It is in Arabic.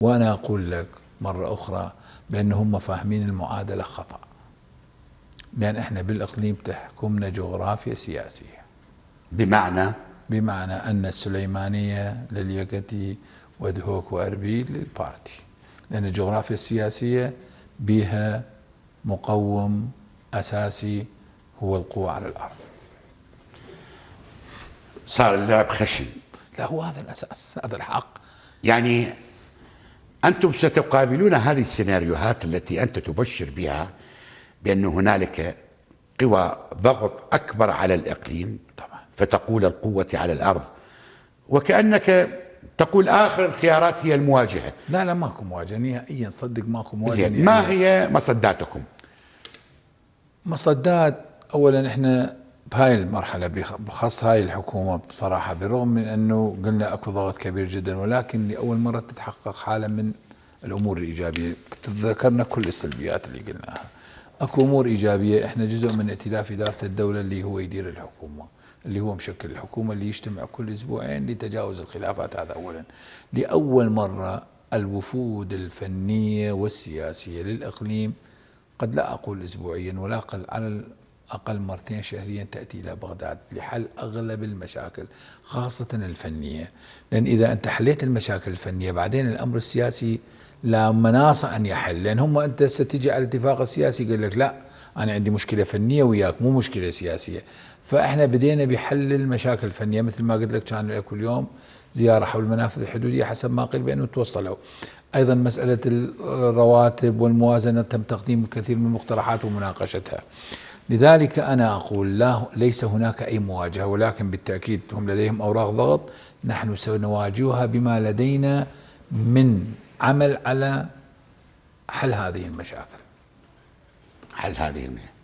وأنا أقول لك مرة أخرى بأن هم فاهمين المعادلة خطأ لأن إحنا بالإقليم تحكمنا جغرافيا سياسية بمعنى بمعنى أن السليمانية لليقتي ودهوك وأربيل للبارتي لأن الجغرافيا السياسية بها مقوم أساسي هو القوة على الأرض صار اللعب خشن لا هو هذا الأساس هذا الحق يعني أنتم ستقابلون هذه السيناريوهات التي أنت تبشر بها بأن هنالك قوى ضغط أكبر على الإقليم طبعا. فتقول القوة على الأرض وكأنك تقول آخر الخيارات هي المواجهة لا لا ماكو مواجهة نهائيا صدق ماكو مواجهة ما هي مصداتكم مصدات أولا إحنا بهاي المرحلة بخص هاي الحكومة بصراحة بالرغم من أنه قلنا أكو ضغط كبير جدا ولكن لأول مرة تتحقق حالة من الأمور الإيجابية تذكرنا كل السلبيات اللي قلناها أكو أمور إيجابية إحنا جزء من ائتلاف إدارة الدولة اللي هو يدير الحكومة اللي هو مشكل الحكومة اللي يجتمع كل أسبوعين لتجاوز الخلافات هذا أولا لأول مرة الوفود الفنية والسياسية للإقليم قد لا أقول أسبوعيا ولا على أقل مرتين شهريا تأتي إلى بغداد لحل أغلب المشاكل خاصة الفنية لأن إذا أنت حليت المشاكل الفنية بعدين الأمر السياسي لا مناص أن يحل لأن هم أنت ستجي على الاتفاق السياسي يقول لك لا أنا عندي مشكلة فنية وياك مو مشكلة سياسية فإحنا بدينا بحل المشاكل الفنية مثل ما قلت لك كان كل يوم زيارة حول المنافذ الحدودية حسب ما قيل بأنه توصلوا أيضا مسألة الرواتب والموازنة تم تقديم الكثير من المقترحات ومناقشتها لذلك أنا أقول لا ليس هناك أي مواجهة ولكن بالتأكيد هم لديهم أوراق ضغط نحن سنواجهها بما لدينا من عمل على حل هذه المشاكل حل هذه المشاكل